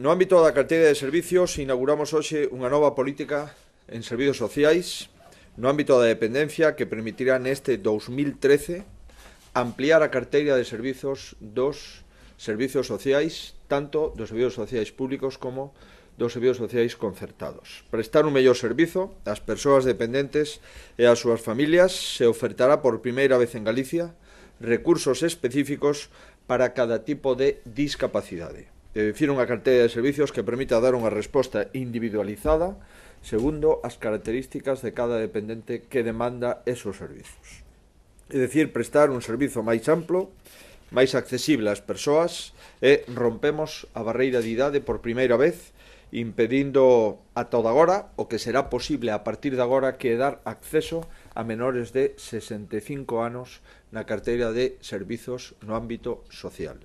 No ámbito da carteira de servicios inauguramos hoxe unha nova política en servizos sociais no ámbito da dependencia que permitirá neste 2013 ampliar a carteira de servizos dos servizos sociais, tanto dos servizos sociais públicos como dos servizos sociais concertados. Prestar un mellor servizo ás persoas dependentes e ás súas familias se ofertará por primeira vez en Galicia recursos específicos para cada tipo de discapacidade. Eh, de definir unha carteira de servizos que permita dar unha resposta individualizada segundo as características de cada dependente que demanda esos servizos. É dicir, prestar un servizo máis amplo, máis accesible ás persoas e rompemos a barreira de idade por primeira vez impedindo a toda agora o que será posible a partir de agora que dar acceso a menores de 65 anos na carteira de servizos no ámbito social.